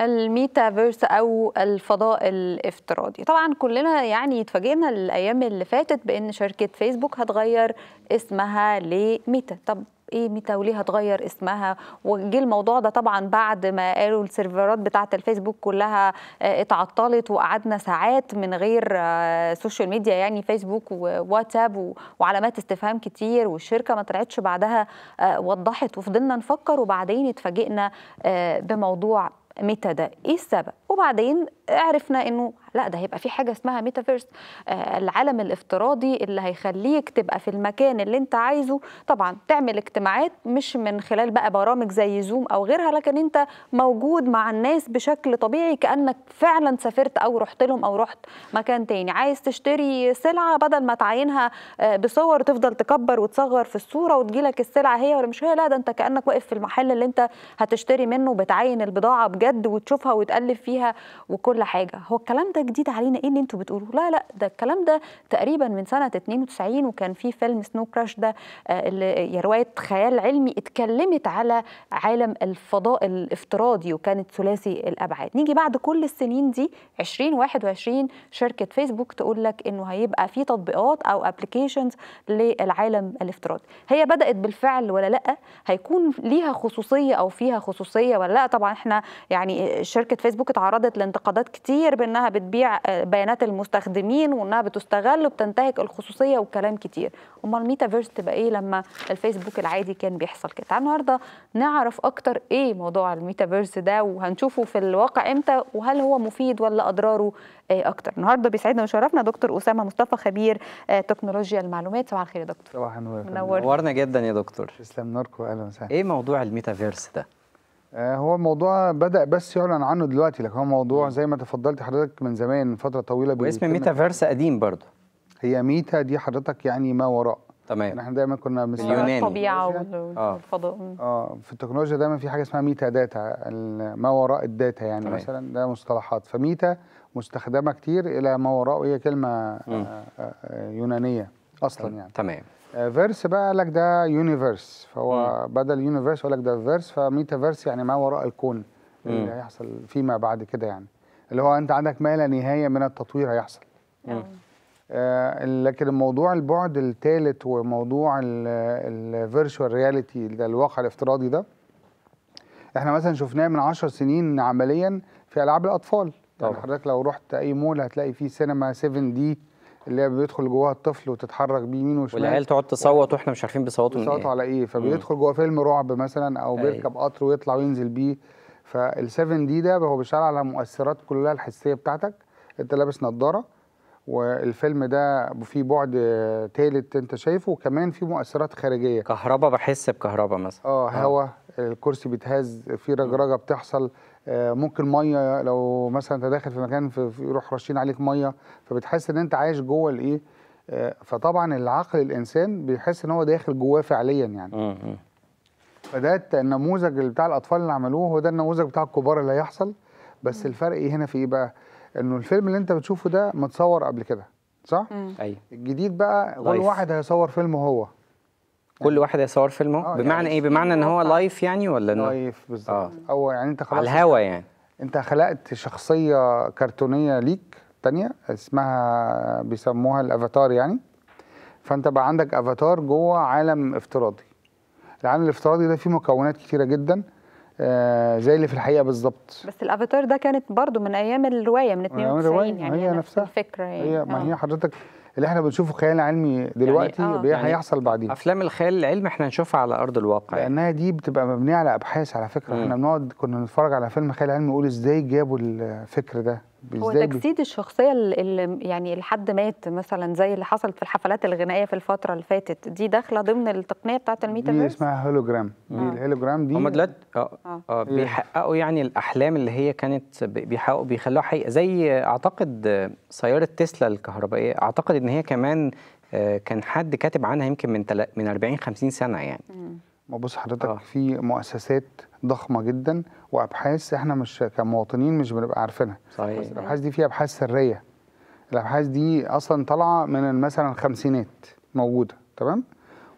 الميتافيرس او الفضاء الافتراضي طبعا كلنا يعني اتفاجئنا الايام اللي فاتت بان شركه فيسبوك هتغير اسمها لميتا طب ايه ميتا وليه هتغير اسمها وجه الموضوع ده طبعا بعد ما قالوا السيرفرات بتاعه الفيسبوك كلها آه، اتعطلت وقعدنا ساعات من غير سوشيال آه، ميديا يعني فيسبوك وواتساب وعلامات استفهام كتير والشركه ما طلعتش بعدها آه، وضحت وفضلنا نفكر وبعدين اتفاجئنا بموضوع ميتا ده ايه السبب وبعدين عرفنا انه لا ده هيبقى في حاجه اسمها ميتافيرس آه، العالم الافتراضي اللي هيخليك تبقى في المكان اللي انت عايزه طبعا تعمل اجتماعات مش من خلال بقى برامج زي زوم او غيرها لكن انت موجود مع الناس بشكل طبيعي كانك فعلا سافرت او رحت لهم او رحت مكان تاني عايز تشتري سلعه بدل ما آه بصور تفضل تكبر وتصغر في الصوره وتجيلك السلعه هي ولا مش هي لا ده انت كانك واقف في المحل اللي انت هتشتري منه بتعين البضاعه بجد وتشوفها وتقلب فيها وكل حاجه هو الكلام ده جديد علينا ايه اللي انتوا بتقولوه لا لا ده الكلام ده تقريبا من سنه 92 وكان في فيلم سنو كراش ده آه، اللي روايه خيال علمي اتكلمت على عالم الفضاء الافتراضي وكانت ثلاثي الابعاد نيجي بعد كل السنين دي 2021 شركه فيسبوك تقول لك انه هيبقى في تطبيقات او ابلكيشنز للعالم الافتراضي هي بدات بالفعل ولا لا هيكون ليها خصوصيه او فيها خصوصيه ولا لا طبعا احنا يعني آه، شركه فيسبوك اتعرضت لانتقادات كتير بانها بت بيع آه، بيانات المستخدمين وانها بتستغل وبتنتهك الخصوصيه وكلام كتير امال الميتافيرس تبقى ايه لما الفيسبوك العادي كان بيحصل كده النهارده نعرف اكتر ايه موضوع الميتافيرس ده وهنشوفه في الواقع امتى وهل هو مفيد ولا اضراره إيه اكتر النهارده بيسعدنا وشرفنا دكتور اسامه مصطفى خبير آه، تكنولوجيا المعلومات صباح الخير يا دكتور صباح النور منورنا جدا يا دكتور تسلم نوركم اهلا وسهلا ايه موضوع الميتافيرس ده آه، هو الموضوع بدا بس يعلن عنه دلوقتي لكن هو موضوع زي ما تفضلت حضرتك من زمان من فتره طويله واسم ميتافيرس قديم برضه هي ميتا دي حضرتك يعني ما وراء تمام يعني احنا دايما كنا باليوناني الطبيعه آه. والفضاء اه في التكنولوجيا دايما في حاجه اسمها ميتا داتا ما وراء الداتا يعني تمام. مثلا ده مصطلحات فميتا مستخدمه كتير الى ما وراء وهي كلمه آآ آه، يونانيه اصلا يعني تمام فيرس آه، بقى قال لك ده يونيفيرس فهو م. بدل يونيفيرس يقول لك ده فيرس فميتافيرس يعني ما وراء الكون اللي هيحصل فيما بعد كده يعني اللي هو انت عندك ما لا نهايه من التطوير هيحصل آه لكن الموضوع البعد الثالث وموضوع الفيرتشوال رياليتي ده الواقع الافتراضي ده احنا مثلا شفناه من 10 سنين عمليا في العاب الاطفال يعني طبعا يعني حضرتك لو رحت اي مول هتلاقي فيه سينما 7 دي اللي هي بيدخل جواها الطفل وتتحرك بيه يمين وشمال والعيال تقعد تصوت واحنا مش عارفين بيصوتوا ايه بيصوتوا على ايه فبيدخل جوه فيلم رعب مثلا او أيوة. بيركب قطر ويطلع وينزل بيه فال7 دي ده هو بيشتغل على مؤثرات كلها الحسيه بتاعتك انت لابس نظاره والفيلم ده في بعد ثالث انت شايفه وكمان في مؤثرات خارجيه كهرباء بحس بكهرباء مثلا اه, آه. هواء الكرسي بيتهز في رجرجه بتحصل آه، ممكن ميه لو مثلا انت داخل في مكان يروح رشين عليك ميه فبتحس ان انت عايش جوه الايه آه، فطبعا العقل الانسان بيحس ان هو داخل جواه فعليا يعني آه، فده النموذج بتاع الاطفال اللي عملوه هو ده النموذج بتاع الكبار اللي هيحصل بس الفرق إيه هنا في ايه بقى انه الفيلم اللي انت بتشوفه ده متصور قبل كده صح ايوه الجديد بقى كل واحد هيصور فيلم هو يعني. كل واحد هيصور فيلمه آه يعني بمعنى يعني ايه بمعنى ان هو لايف يعني ولا انه لايف بالظبط آه. او يعني انت خلاص على الهوا يعني انت خلقت شخصيه كرتونيه ليك تانية اسمها بيسموها الافاتار يعني فانت بقى عندك افاتار جوه عالم افتراضي العالم الافتراضي ده فيه مكونات كتيره جدا آه، زي اللي في الحقيقه بالظبط بس الافاتار ده كانت برضو من ايام الروايه من 92 يعني هي نفس نفسها الفكره يعني هي ما هي آه. حضرتك اللي احنا بنشوفه خيال علمي يعني دلوقتي آه، يعني آه هيحصل يعني بعدين افلام الخيال العلمي احنا نشوفها على ارض الواقع يعني. لانها دي بتبقى مبنيه على ابحاث على فكره مم. احنا بنقعد كنا نتفرج على فيلم خيال علمي نقول ازاي جابوا الفكر ده هو تجسيد الشخصيه اللي يعني لحد مات مثلا زي اللي حصلت في الحفلات الغنائيه في الفتره اللي فاتت دي داخله ضمن التقنيه بتاعه الميتافيرس دي اسمها هولوجرام دي آه. الهولوجرام دي هم دلوقتي آه. آه. آه. آه، إيه. بيحققوا يعني الاحلام اللي هي كانت بيحققوا بيخلوها حقيقه زي اعتقد سياره تسلا الكهربائيه اعتقد ان هي كمان آه، كان حد كاتب عنها يمكن من من 40 50 سنه يعني م. ما بص حضرتك آه. في مؤسسات ضخمه جدا وابحاث احنا مش كمواطنين مش بنبقى عارفينها صحيح الابحاث دي فيها ابحاث سريه الابحاث دي اصلا طالعه من مثلا الخمسينات موجوده تمام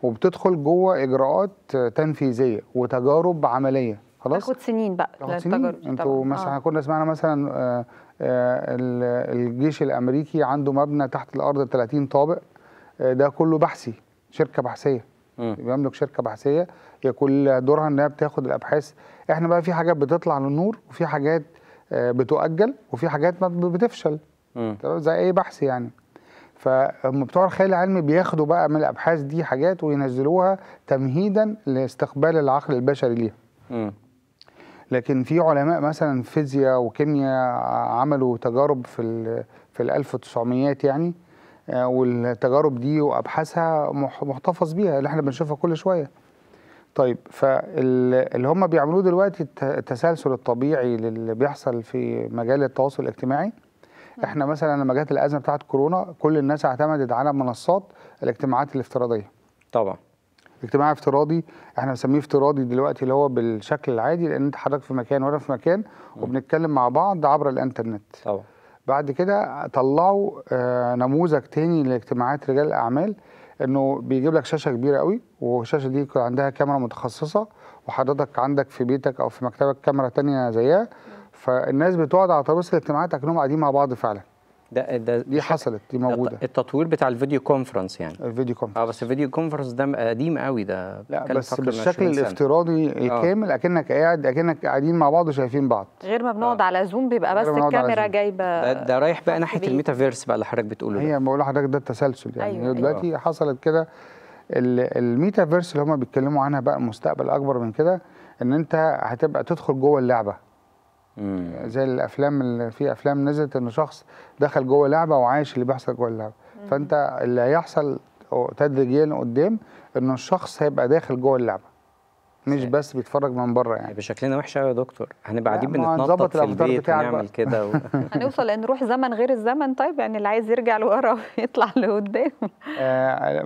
وبتدخل جوه اجراءات تنفيذيه وتجارب عمليه خلاص تاخد سنين بقى للتجارب انتوا مثلا آه. كنا سمعنا مثلا آه آه الجيش الامريكي عنده مبنى تحت الارض 30 طابق آه، ده كله بحثي شركه بحثيه بيملك شركه بحثيه هي كل دورها انها بتاخد الابحاث احنا بقى في حاجات بتطلع للنور وفي حاجات آه، بتؤجل وفي حاجات بتفشل تمام زي اي بحث يعني بتوع الخيال العلمي بياخدوا بقى من الابحاث دي حاجات وينزلوها تمهيدا لاستقبال العقل البشري ليها لكن في علماء مثلا فيزياء وكيمياء عملوا تجارب في في ال 1900 يعني والتجارب دي وابحاثها محتفظ بيها اللي احنا بنشوفها كل شويه طيب فاللي هم بيعملوه دلوقتي التسلسل الطبيعي اللي بيحصل في مجال التواصل الاجتماعي احنا مثلا لما جت الازمه بتاعه كورونا كل الناس اعتمدت على منصات الاجتماعات الافتراضيه طبعا اجتماع افتراضي احنا بنسميه افتراضي دلوقتي اللي هو بالشكل العادي لان انت حضرتك في مكان وانا في مكان وبنتكلم مع بعض عبر الانترنت طبعا بعد كده طلعوا آه، نموذج تاني لاجتماعات رجال الاعمال انه بيجيب لك شاشه كبيره قوي والشاشه دي يكون عندها كاميرا متخصصه وحضرتك عندك في بيتك او في مكتبك كاميرا تانية زيها فالناس بتقعد على ترابيزه الاجتماعات اكنهم قاعدين مع بعض فعلا ده ده دي حصلت دي موجوده التطوير بتاع الفيديو كونفرنس يعني الفيديو آه، كونفرنس اه بس الفيديو كونفرنس ده قديم قوي ده لا بس بالشكل الافتراضي آه. الكامل اكنك قاعد اكنك قاعدين مع بعض وشايفين بعض غير ما بنقعد آه. على زوم بيبقى بس الكاميرا جايبه ده, ده رايح بقى ناحيه الميتافيرس بقى اللي حضرتك بتقوله هي بقول لحضرتك ده التسلسل يعني أيوة, أيوة. دلوقتي أيوة. حصلت كده الميتافيرس اللي هم بيتكلموا عنها بقى مستقبل اكبر من كده ان انت هتبقى تدخل جوه اللعبه مم. زي الافلام اللي في افلام نزلت ان شخص دخل جوه لعبه وعايش اللي بيحصل جوه اللعبه مم. فانت اللي هيحصل تدريجيا قدام ان الشخص هيبقى داخل جوه اللعبه مش بس بيتفرج من بره يعني شكلنا وحش قوي يا دكتور هنبقى قاعدين بنتنطط في البيت ونعمل كده و... هنوصل لنروح زمن غير الزمن طيب يعني اللي عايز يرجع لورا ويطلع لقدام آه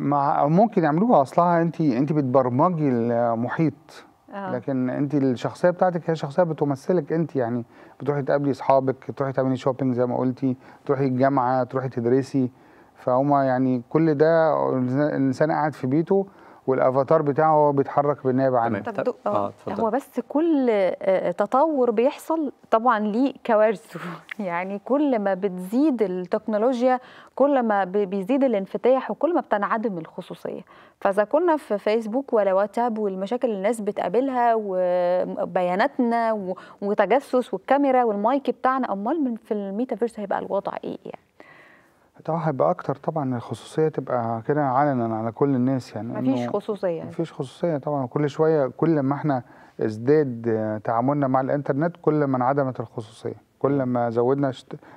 ممكن يعملوها اصلها انت انت بتبرمجي المحيط أوه. لكن انت الشخصيه بتاعتك هي شخصيه بتمثلك انت يعني بتروحي تقابلي اصحابك تروحي تعملي شوبينج زي ما قلتي تروحي الجامعه تروحي تدرسي فهما يعني كل ده الانسان قاعد في بيته والافاتار بتاعه هو بيتحرك بالنيابه عنه طب دو... آه. آه، هو بس كل آه، آه، تطور بيحصل طبعا ليه كوارثه يعني كل ما بتزيد التكنولوجيا كل ما بيزيد الانفتاح وكل ما بتنعدم الخصوصيه فاذا كنا في فيسبوك ولا واتساب والمشاكل اللي الناس بتقابلها وبياناتنا وتجسس والكاميرا والمايك بتاعنا امال من في الميتافيرس هيبقى الوضع ايه يعني طبعا هيبقى اكتر طبعا الخصوصيه تبقى كده علنا على كل الناس يعني مفيش خصوصيه يعني. مفيش خصوصيه طبعا كل شويه كل ما احنا ازداد تعاملنا مع الانترنت كل ما انعدمت الخصوصيه كل ما زودنا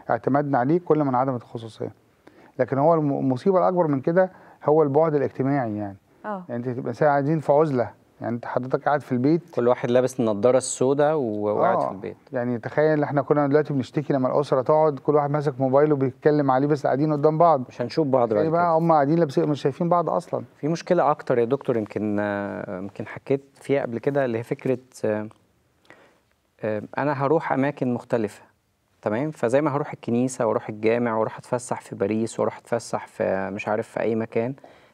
اعتمادنا عليه كل ما انعدمت الخصوصيه لكن هو المصيبه الاكبر من كده هو البعد الاجتماعي يعني اه يعني انت تبقى عايزين في عزله يعني انت حضرتك قاعد في البيت كل واحد لابس النضاره السوداء وقاعد آه في البيت يعني تخيل احنا كنا دلوقتي بنشتكي لما الاسره تقعد كل واحد ماسك موبايله بيتكلم عليه بس قاعدين قدام بعض مش هنشوف بعض يعني بقى هم قاعدين لابسين مش شايفين بعض اصلا في مشكله اكتر يا دكتور يمكن آه، يمكن حكيت فيها قبل كده اللي هي فكره آه، آه، انا هروح اماكن مختلفه تمام فزي ما هروح الكنيسه واروح الجامع واروح اتفسح في باريس واروح اتفسح في مش عارف في اي مكان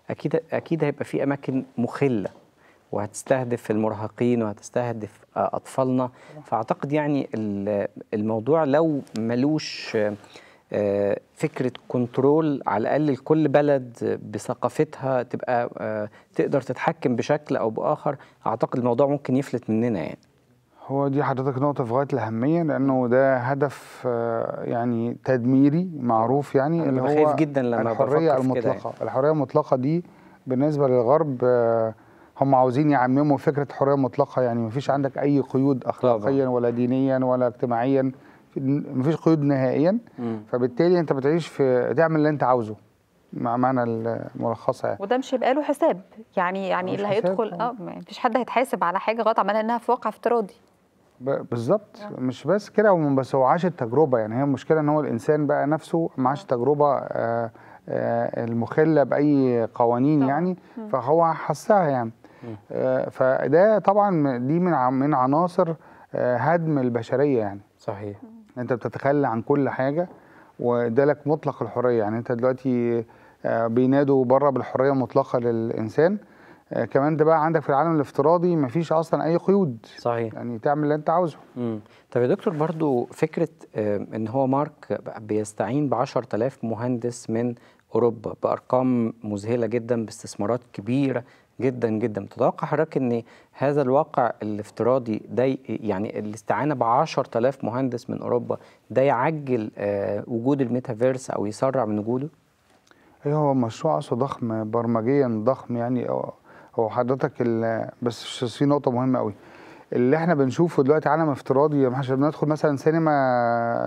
اكيد اكيد هيبقى في اماكن مخله وهتستهدف المراهقين وهتستهدف اطفالنا فاعتقد يعني الموضوع لو ملوش آه، فكره كنترول على الاقل لكل بلد بثقافتها تبقى آه، تقدر تتحكم بشكل او باخر اعتقد الموضوع ممكن يفلت مننا يعني هو دي حضرتك نقطة في غاية الأهمية لأنه ده هدف آه، يعني تدميري معروف يعني اللي هو جدا لما الحرية يعني. المطلقة يعني. الحرية المطلقة دي بالنسبة للغرب هم عاوزين يعمموا فكره حريه مطلقه يعني مفيش عندك اي قيود اخلاقيا ولا دينيا ولا اجتماعيا مفيش قيود نهائيا فبالتالي انت بتعيش في تعمل اللي انت عاوزه مع معنى الملخصه يعني وده مش هيبقى له حساب يعني يعني اللي هيدخل اه مفيش حد هيتحاسب على حاجه غلط عملها انها في واقع افتراضي بالظبط يعني. مش بس كده بس هو عاش التجربه يعني هي المشكله ان هو الانسان بقى نفسه ما عاش التجربه آه. آه، المخله باي قوانين طبعا. يعني فهو حسها يعني آه، فده طبعا دي من من عناصر آه، هدم البشريه يعني صحيح انت بتتخلى عن كل حاجه وده لك مطلق الحريه يعني انت دلوقتي آه، بينادوا بره بالحريه المطلقه للانسان كمان ده بقى عندك في العالم الافتراضي مفيش اصلا اي قيود صحيح يعني تعمل اللي انت عاوزه امم طب يا دكتور برضو فكره ان هو مارك بيستعين ب 10000 مهندس من اوروبا بارقام مذهله جدا باستثمارات كبيره جدا جدا تتوقع حضرتك ان هذا الواقع الافتراضي ده يعني الاستعانه ب 10000 مهندس من اوروبا ده يعجل آه، وجود الميتافيرس او يسرع من وجوده؟ ايوه هو مشروع ضخم برمجيا ضخم يعني هو حضرتك بس في نقطه مهمه قوي اللي احنا بنشوفه دلوقتي عالم افتراضي يعني احنا بندخل مثلا سينما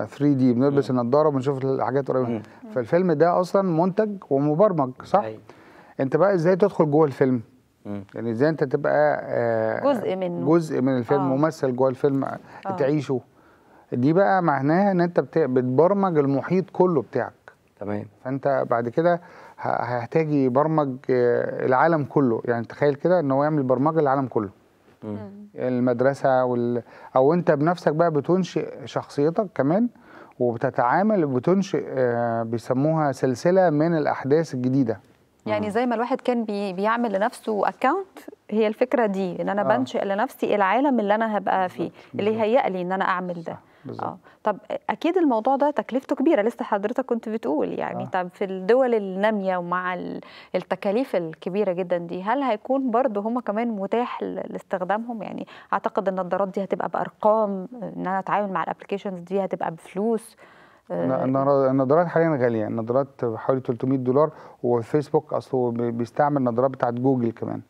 3 دي بنلبس النضاره وبنشوف الحاجات قريبه فالفيلم ده اصلا منتج ومبرمج صح؟ أي. أيوة. انت بقى ازاي تدخل جوه الفيلم؟ مم. يعني ازاي انت تبقى آه جزء منه جزء من الفيلم آه. ممثل جوه الفيلم آه. تعيشه دي بقى معناها ان انت بتبرمج المحيط كله بتاعك تمام فانت بعد كده هيحتاج يبرمج آه، العالم كله يعني تخيل كده ان هو يعمل برمجه للعالم كله مم. المدرسه وال... او انت بنفسك بقى بتنشئ شخصيتك كمان وبتتعامل بتنشئ آه، بيسموها سلسله من الاحداث الجديده يعني زي ما الواحد كان بي بيعمل لنفسه اكونت هي الفكره دي ان انا آه. بنشئ لنفسي العالم اللي انا هبقى فيه اللي هيئ لي ان انا اعمل ده اه طب اكيد الموضوع ده تكلفته كبيره لسه حضرتك كنت بتقول يعني آه. طب في الدول الناميه ومع التكاليف الكبيره جدا دي هل هيكون برضه هم كمان متاح لاستخدامهم يعني اعتقد النظارات دي هتبقى بارقام ان انا اتعامل مع الابلكيشنز دي هتبقى بفلوس النظارات حاليا غاليه النظارات حوالي 300 دولار وفيسبوك اصله بيستعمل نظارات بتاعت جوجل كمان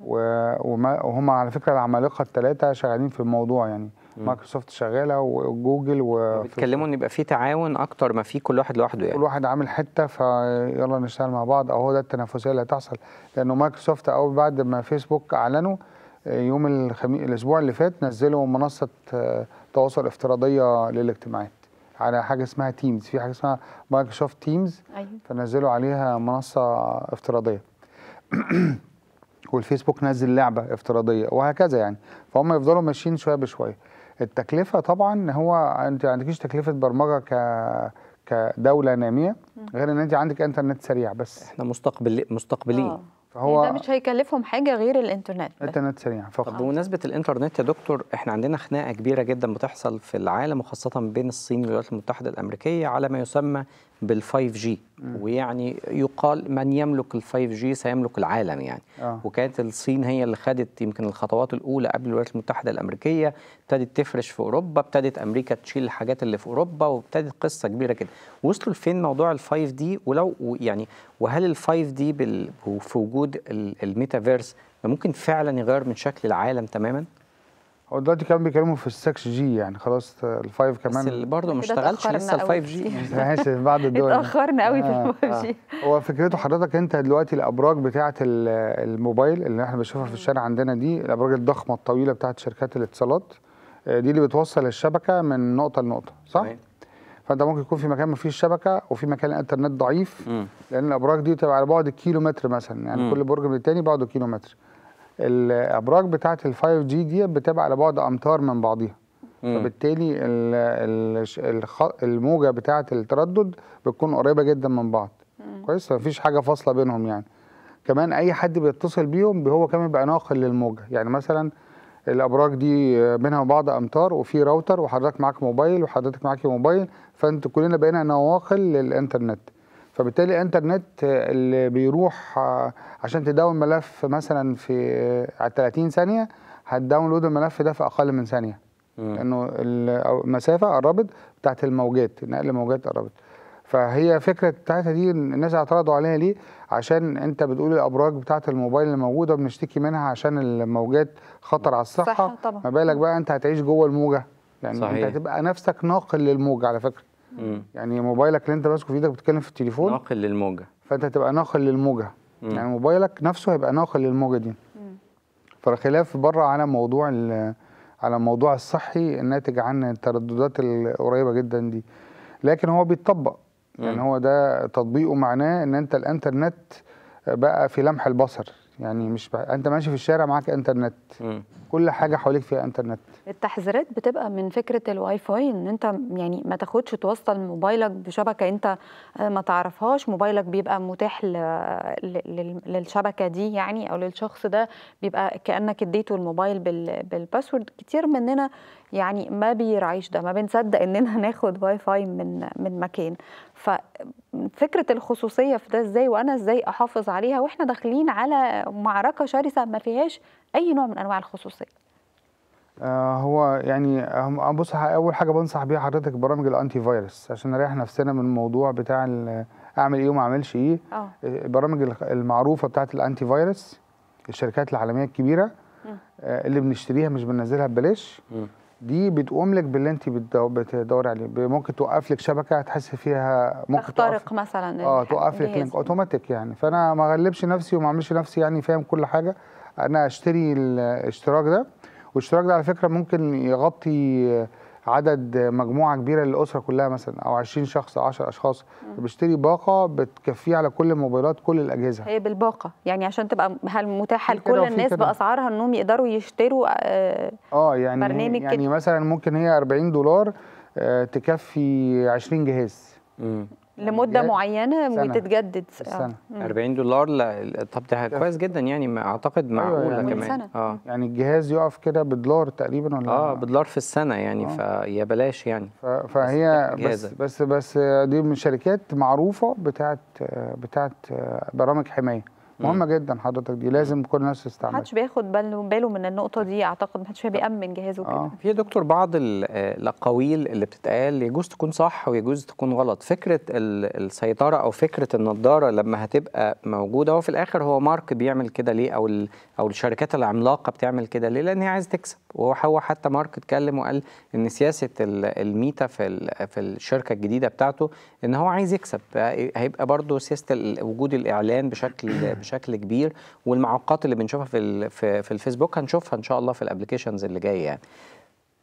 وهم على فكره العمالقه الثلاثه شغالين في الموضوع يعني مايكروسوفت شغاله وجوجل و بيتكلموا ان يبقى في تعاون اكتر ما في كل واحد لوحده يعني كل واحد عامل حته فيلا نشتغل مع بعض اهو ده التنافسيه اللي هتحصل لانه مايكروسوفت اول بعد ما فيسبوك اعلنوا يوم الخمي... الاسبوع اللي فات نزلوا منصه آه، تواصل افتراضيه للاجتماعات على حاجه اسمها تيمز في حاجه اسمها مايكروسوفت تيمز أيوه. فنزلوا عليها منصه افتراضيه والفيسبوك نزل لعبه افتراضيه وهكذا يعني فهم يفضلوا ماشيين شويه بشويه التكلفه طبعا هو انت ما عندكيش تكلفه برمجه ك كدوله ناميه غير ان انت عندك انترنت سريع بس احنا مستقبل مستقبلين آه. فهو يعني ده مش هيكلفهم حاجه غير الانترنت انترنت سريع فقط طب بمناسبه الانترنت يا دكتور احنا عندنا خناقه كبيره جدا بتحصل في العالم وخاصه بين الصين والولايات المتحده الامريكيه على ما يسمى بال5 جي ويعني يقال من يملك ال5 جي سيملك العالم يعني آه. وكانت الصين هي اللي خدت يمكن الخطوات الاولى قبل الولايات المتحده الامريكيه ابتدت تفرش في اوروبا ابتدت امريكا تشيل الحاجات اللي في اوروبا وابتدت قصه كبيره كده وصلوا لفين موضوع ال5 دي ولو يعني وهل ال5 دي في وجود الميتافيرس ممكن فعلا يغير من شكل العالم تماما هو دلوقتي كمان بيكلموا في السكس جي يعني خلاص الفايف كمان بس برضه ما إيه اشتغلش لسه الفايف جي ماشي بعد الدول اتاخرنا قوي في آه، الفايف آه. جي هو فكرته حضرتك انت دلوقتي الابراج بتاعه الموبايل اللي احنا بنشوفها في الشارع عندنا دي الابراج الضخمه الطويله بتاعه شركات الاتصالات آه، دي اللي بتوصل الشبكه من نقطه لنقطه صح؟ مم. فانت ممكن يكون في مكان ما فيش شبكه وفي مكان الانترنت ضعيف مم. لان الابراج دي بتبقى على بعد الكيلو متر مثلا يعني مم. كل برج من الثاني بعده كيلو متر الابراج بتاعه ال5 جي دي بتبقى على بعد امتار من بعضها فبالتالي الموجه بتاعه التردد بتكون قريبه جدا من بعض كويس مفيش حاجه فاصله بينهم يعني كمان اي حد بيتصل بيهم هو كمان بقى ناقل للموجه يعني مثلا الابراج دي بينها بعض امتار وفي راوتر وحضرتك معاك موبايل وحضرتك معاك موبايل فانت كلنا بقينا نواقل للانترنت فبالتالي انترنت اللي بيروح آه، عشان تداون ملف مثلا في آه، على 30 ثانيه هتداونلود الملف ده في اقل من ثانيه لانه المسافه قربت بتاعت الموجات نقل الموجات قربت فهي فكره بتاعتها دي الناس اعترضوا عليها ليه عشان انت بتقول الابراج بتاعت الموبايل اللي موجوده بنشتكي منها عشان الموجات خطر على الصحه صح طبعا ما بالك بقى انت هتعيش جوه الموجه يعني صحيح. انت هتبقى نفسك ناقل للموجه على فكره يعني موبايلك اللي انت ماسكه في ايدك بتتكلم في التليفون ناقل للموجه فانت هتبقى ناقل للموجه مم. يعني موبايلك نفسه هيبقى ناقل للموجه دي فالخلاف بره على موضوع على الموضوع الصحي الناتج عن الترددات القريبه جدا دي لكن هو بيتطبق يعني هو ده تطبيقه معناه ان انت الانترنت بقى في لمح البصر يعني مش بقى انت ماشي في الشارع معاك انترنت كل حاجه حواليك فيها انترنت التحذيرات بتبقى من فكره الواي فاي ان انت يعني ما تاخدش توصل موبايلك بشبكه انت آه، ما تعرفهاش موبايلك بيبقى متاح للشبكه دي يعني او للشخص ده بيبقى كانك اديته الموبايل بالباسورد كتير مننا يعني ما بيرعيش ده ما بنصدق اننا ناخد واي فاي من من مكان ففكره الخصوصيه في ده ازاي وانا ازاي احافظ عليها واحنا داخلين على معركه شرسه ما فيهاش اي نوع من انواع الخصوصيه آه، هو يعني آه، بص اول حاجه بنصح بيها حضرتك برامج الانتي فيروس عشان نريح نفسنا من الموضوع بتاع اعمل ايه وما اعملش ايه البرامج آه. المعروفه بتاعت الانتي فيروس الشركات العالميه الكبيره م. اللي بنشتريها مش بننزلها ببلاش دي بتقوم لك باللي انت بتدوري عليه ممكن توقف لك شبكه تحس فيها ممكن تخترق مثلا اه توقف لك لينك اوتوماتيك يعني فانا ما اغلبش نفسي وما اعملش نفسي يعني فاهم كل حاجه انا اشتري الاشتراك ده والاشتراك ده على فكره ممكن يغطي عدد مجموعه كبيره للاسره كلها مثلا او 20 شخص او 10 اشخاص بشتري باقه بتكفيه على كل الموبايلات كل الاجهزه هي بالباقه يعني عشان تبقى هل متاحه لكل الناس كده. باسعارها انهم يقدروا يشتروا آه،, اه, يعني برنامج يعني كده. مثلا ممكن هي 40 دولار آه، تكفي 20 جهاز مم. لمده معينه سنة. وتتجدد آه. سنه 40 دولار لا طب ده كويس جدا يعني ما اعتقد أيوة معقوله يعني كمان سنة. اه يعني الجهاز يقف كده بدولار تقريبا ولا اه بدولار في السنه يعني آه. فيا بلاش يعني فهي بس, بس بس بس دي من شركات معروفه بتاعت بتاعت برامج حمايه مهمه جدا حضرتك دي لازم كل الناس تستعملها محدش بياخد باله باله من النقطه دي اعتقد محدش بيامن جهازه آه. كده آه. في دكتور بعض آه، الاقاويل اللي بتتقال يجوز تكون صح ويجوز تكون غلط فكره السيطره او فكره النضاره لما هتبقى موجوده هو في الاخر هو مارك بيعمل كده ليه او او الشركات العملاقه بتعمل كده ليه لان هي عايز تكسب وهو حتى مارك اتكلم وقال ان سياسه الميتا في في الشركه الجديده بتاعته ان هو عايز يكسب هيبقى برضه سياسه وجود الاعلان بشكل بشكل كبير والمعوقات اللي بنشوفها في في الفيسبوك هنشوفها ان شاء الله في الابلكيشنز اللي جايه يعني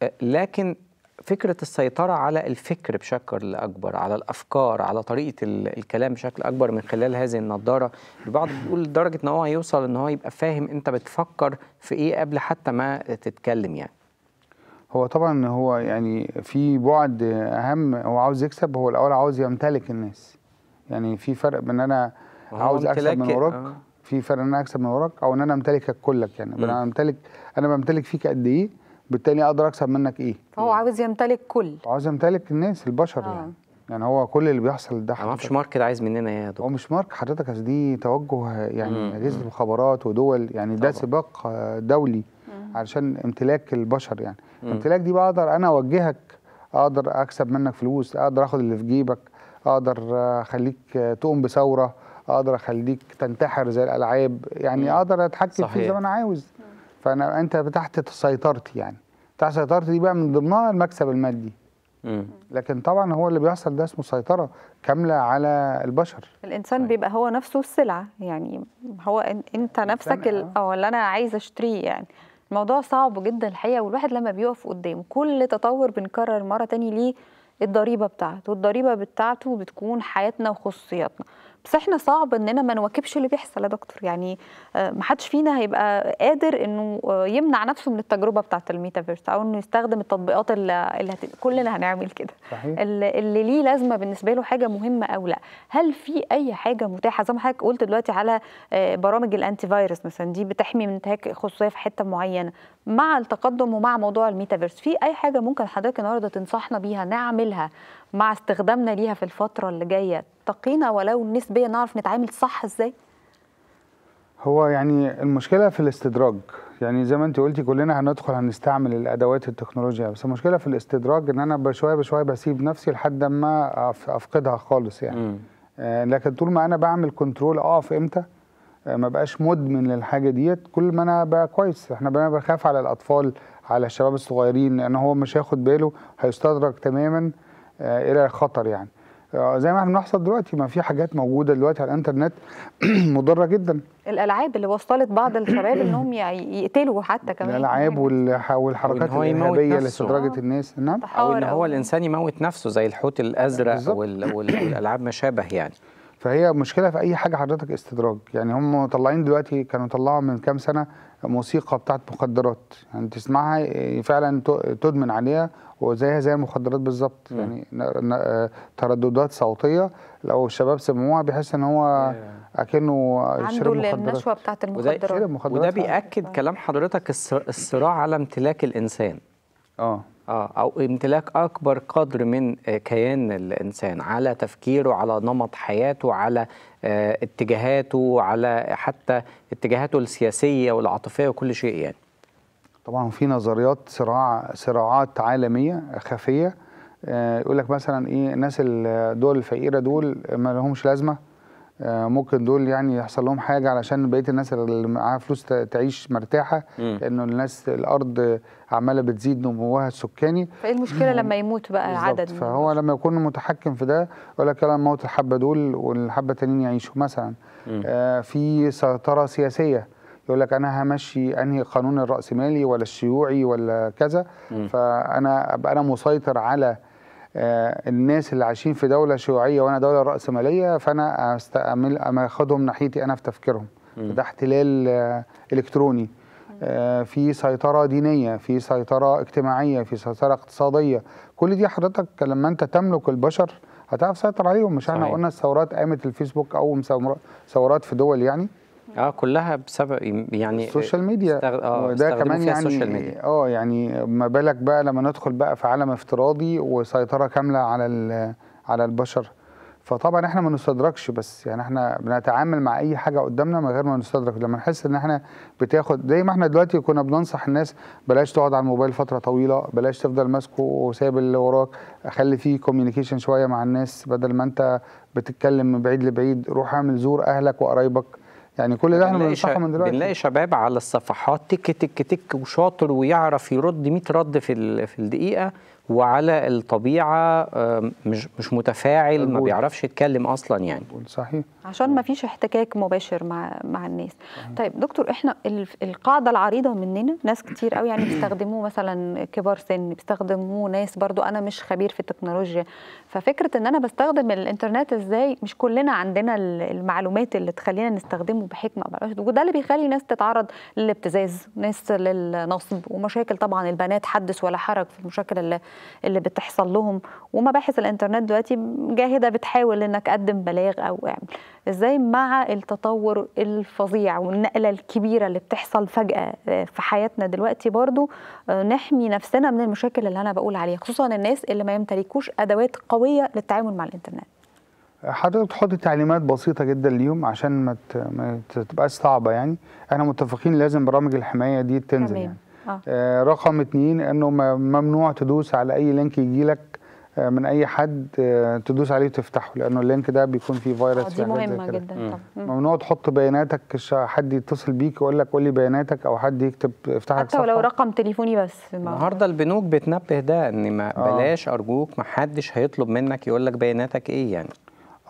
أه، لكن فكره السيطره على الفكر بشكل اكبر على الافكار على طريقه الكلام بشكل اكبر من خلال هذه النظاره البعض بيقول لدرجه ان هو هيوصل ان هو يبقى فاهم انت بتفكر في ايه قبل حتى ما تتكلم يعني هو طبعا هو يعني في بعد اهم هو عاوز يكسب هو الاول عاوز يمتلك الناس يعني في فرق بين انا عاوز اكسب من وراك في فرق ان انا اكسب من وراك او ان انا امتلكك كلك يعني انا امتلك انا بمتلك فيك قد ايه بالتالي اقدر اكسب منك ايه هو عاوز يمتلك كل عاوز يمتلك الناس البشر آه. يعني يعني هو كل اللي بيحصل ده ما اعرفش مارك ده عايز مننا ايه يا دكتور هو مش مارك حضرتك اصل دي توجه يعني اجهزه مخابرات ودول يعني ده سباق دولي مم. علشان امتلاك البشر يعني مم. امتلاك دي بقدر انا اوجهك اقدر اكسب منك فلوس اقدر اخد اللي في جيبك اقدر اخليك تقوم بثوره اقدر اخليك تنتحر زي الالعاب يعني اقدر اتحكم فيه زي ما انا عاوز فانا انت تحت سيطرتي يعني تحت سيطرتي دي بقى من ضمنها المكسب المادي لكن طبعا هو اللي بيحصل ده اسمه سيطره كامله على البشر الانسان بيبقى هو نفسه السلعه يعني هو انت نفسك اه اللي انا عايز اشتريه يعني الموضوع صعب جدا الحقيقه والواحد لما بيقف قدامه كل تطور بنكرر مره تاني ليه الضريبه بتاعته والضريبه بتاعته بتكون حياتنا وخصوصياتنا بس احنا صعب اننا ما نواكبش اللي بيحصل يا دكتور يعني آه، ما حدش فينا هيبقى قادر انه آه، يمنع نفسه من التجربه بتاعه الميتافيرس او انه يستخدم التطبيقات اللي, اللي هت... كلنا هنعمل كده صحيح. اللي ليه لازمه بالنسبه له حاجه مهمه او لا هل في اي حاجه متاحه زي ما حضرتك قلت دلوقتي على آه، برامج الانتي فايروس مثلا دي بتحمي من انتهاك خصوصيه في حته معينه مع التقدم ومع موضوع الميتافيرس في اي حاجه ممكن حضرتك النهارده تنصحنا بيها نعملها مع استخدامنا ليها في الفتره اللي جايه تقينا ولو نسبيا نعرف نتعامل صح ازاي هو يعني المشكله في الاستدراج يعني زي ما انت قلتي كلنا هندخل هنستعمل الادوات التكنولوجيا بس المشكله في الاستدراج ان انا بشويه بشويه بسيب نفسي لحد ما افقدها خالص يعني م. آه، لكن طول ما انا بعمل كنترول اقف امتى آه، ما بقاش مدمن للحاجه ديت كل ما انا بقى كويس احنا بقى بخاف على الاطفال على الشباب الصغيرين لان هو مش هياخد باله هيستدرج تماما آه، الى خطر يعني آه، زي ما احنا بنحصل دلوقتي ما في حاجات موجوده دلوقتي على الانترنت مضره جدا الالعاب اللي وصلت بعض الشباب انهم يقتلوا حتى كمان الالعاب والحركات الارهابيه لاستدراجه الناس نعم او ان هو الانسان يموت نفسه زي الحوت الازرق والالعاب ما شابه يعني فهي مشكله في اي حاجه حضرتك استدراج يعني هم مطلعين دلوقتي كانوا طلعوا من كام سنه موسيقى بتاعت مخدرات يعني تسمعها إيه، فعلا تدمن عليها وزيها زي المخدرات بالظبط يعني آه، ترددات صوتيه لو الشباب سمعوها بيحس ان هو اكنه شرب مخدرات عنده النشوه بتاعت المخدرات وده, وده بياكد كلام حضرتك الصراع على امتلاك الانسان اه آه، او امتلاك اكبر قدر من آه، كيان الانسان على تفكيره على نمط حياته على آه، اتجاهاته على حتى اتجاهاته السياسيه والعاطفيه وكل شيء يعني طبعا في نظريات صراع صراعات عالميه خفيه يقول لك مثلا ايه الناس الدول الفقيره دول ما لهمش لازمه آه، ممكن دول يعني يحصل لهم حاجه علشان بقيه الناس اللي معاها فلوس تعيش مرتاحه لانه الناس الارض عماله بتزيد نموها السكاني فايه المشكله لما يموت بقى عدد فهو لما يكون متحكم في ده يقول لك يلا موت الحبه دول والحبه التانيين يعيشوا مثلا آه في سيطره سياسيه يقول لك انا همشي انهي قانون الراسمالي ولا الشيوعي ولا كذا فانا ابقى انا مسيطر على آه، الناس اللي عايشين في دوله شيوعيه وانا دوله راسماليه فانا استعمل اخدهم ناحيتي انا في تفكيرهم ده احتلال آه، الكتروني آه، في سيطرة دينية في سيطرة اجتماعية في سيطرة اقتصادية كل دي حضرتك لما انت تملك البشر هتعرف تسيطر عليهم مش احنا قلنا الثورات قامت الفيسبوك او ثورات في دول يعني اه كلها بسبب يعني السوشيال ميديا استغ... اه وده كمان يعني اه يعني ما بالك بقى لما ندخل بقى في عالم افتراضي وسيطره كامله على على البشر فطبعا احنا ما نستدركش بس يعني احنا بنتعامل مع اي حاجه قدامنا من غير ما نستدرك لما نحس ان احنا بتاخد زي ما احنا دلوقتي كنا بننصح الناس بلاش تقعد على الموبايل فتره طويله بلاش تفضل ماسكه وسايب اللي وراك خلي فيه كوميونيكيشن شويه مع الناس بدل ما انت بتتكلم من بعيد لبعيد روح اعمل زور اهلك وقرايبك يعني كل ده احنا بننصحه من دلوقتي بنلاقي شباب على الصفحات تك تك تك وشاطر ويعرف يرد 100 رد في في الدقيقه وعلى الطبيعه آه، مش مش متفاعل ما بيعرفش يتكلم اصلا يعني صحيح عشان ما فيش احتكاك مباشر مع مع الناس طيب دكتور احنا القاعده العريضه مننا ناس كتير قوي يعني بيستخدموه مثلا كبار سن بيستخدموه ناس برضو انا مش خبير في التكنولوجيا ففكره ان انا بستخدم الانترنت ازاي مش كلنا عندنا المعلومات اللي تخلينا نستخدمه بحكمه وده اللي بيخلي ناس تتعرض للابتزاز ناس للنصب ومشاكل طبعا البنات حدث ولا حرج في المشاكل اللي اللي بتحصل لهم ومباحث الانترنت دلوقتي جاهده بتحاول انك قدم بلاغ او اعمل ازاي مع التطور الفظيع والنقله الكبيره اللي بتحصل فجاه آه، في حياتنا دلوقتي برضو آه، نحمي نفسنا من المشاكل اللي انا بقول عليها خصوصا الناس اللي ما يمتلكوش ادوات قويه للتعامل مع الانترنت حضرتك تحط تعليمات بسيطة جدا ليهم عشان ما تبقاش صعبة يعني احنا متفقين لازم برامج الحماية دي تنزل يعني آه. آه. رقم اتنين انه ممنوع تدوس على اي لينك يجي لك آه، من اي حد آه، تدوس عليه وتفتحه لانه اللينك ده بيكون فيه فيروس دي مهمه زي جدا طب. ممنوع تحط بياناتك حد يتصل بيك يقول لك قول لي بياناتك او حد يكتب افتح لك حتى ولو رقم تليفوني بس النهارده البنوك بتنبه ده ان ما آه. بلاش ارجوك ما حدش هيطلب منك يقول لك بياناتك ايه يعني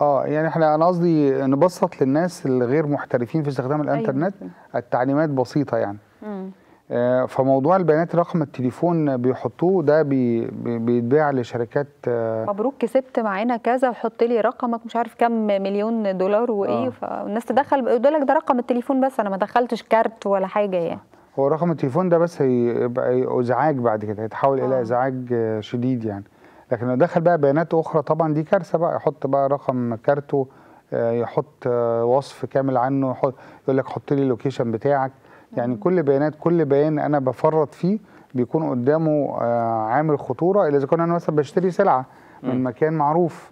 اه يعني احنا انا قصدي نبسط للناس الغير محترفين في استخدام أيوة. الانترنت أيوة. التعليمات بسيطه يعني مم. آه، فموضوع البيانات رقم التليفون بيحطوه ده بي بيتباع لشركات آه، مبروك كسبت معانا كذا وحط لي رقمك مش عارف كم مليون دولار وايه آه. فالناس تدخل يقول لك ده رقم التليفون بس انا ما دخلتش كارت ولا حاجه يعني هو رقم التليفون ده بس هيبقى ازعاج بعد كده هيتحول آه. الى ازعاج آه، شديد يعني لكن لو دخل بقى بيانات اخرى طبعا دي كارثه بقى يحط بقى رقم كارته يحط وصف كامل عنه يقول لك حط لي اللوكيشن بتاعك يعني كل بيانات كل بيان انا بفرط فيه بيكون قدامه آه، عامل خطوره اذا كنت انا مثلا بشتري سلعه من مكان معروف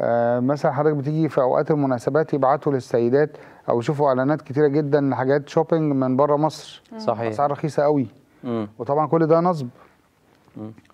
آه، مثلا حضرتك بتيجي في اوقات المناسبات يبعتوا للسيدات او يشوفوا اعلانات كتيره جدا لحاجات شوبينج من بره مصر صحيح اسعار رخيصه قوي وطبعا كل ده نصب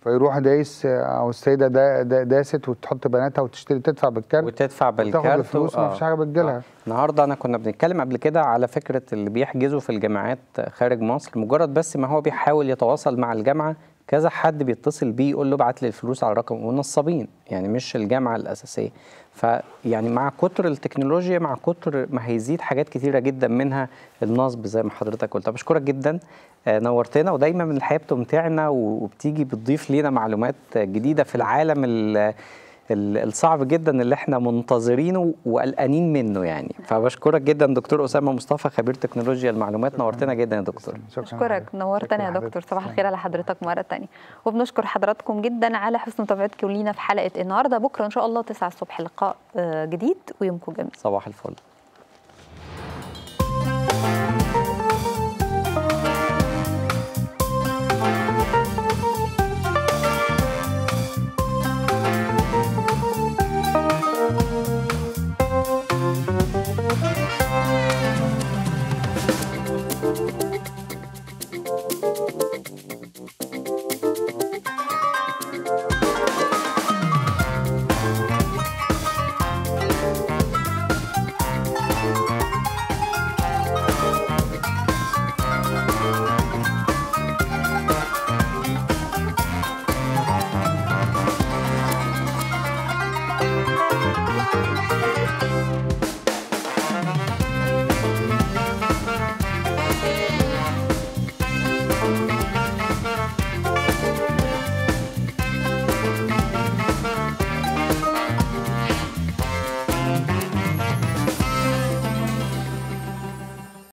فيروح دايس او السيده دا دا داست وتحط بناتها وتشتري تدفع بالكارت وتدفع بالكارت وتاخد الفلوس مفيش حاجه بتجيلها آه. النهارده انا كنا بنتكلم قبل كده على فكره اللي بيحجزوا في الجامعات خارج مصر مجرد بس ما هو بيحاول يتواصل مع الجامعه كذا حد بيتصل بيه يقول له ابعت لي الفلوس على الرقم ونصابين يعني مش الجامعه الاساسيه فيعني مع كتر التكنولوجيا مع كتر ما هيزيد حاجات كثيره جدا منها النصب زي ما حضرتك قلت بشكرك جدا آه، نورتنا ودايما من الحياه بتمتعنا وبتيجي بتضيف لينا معلومات جديده في العالم الصعب جدا اللي احنا منتظرينه وقلقانين منه يعني فبشكرك جدا دكتور اسامه مصطفى خبير تكنولوجيا المعلومات نورتنا جدا يا دكتور شكرك نورتنا يا دكتور صباح الخير على حضرتك مره ثانيه وبنشكر حضراتكم جدا على حسن متابعتكم لينا في حلقه النهارده بكره ان شاء الله 9 الصبح لقاء آه، جديد ويومكم جميل صباح الفل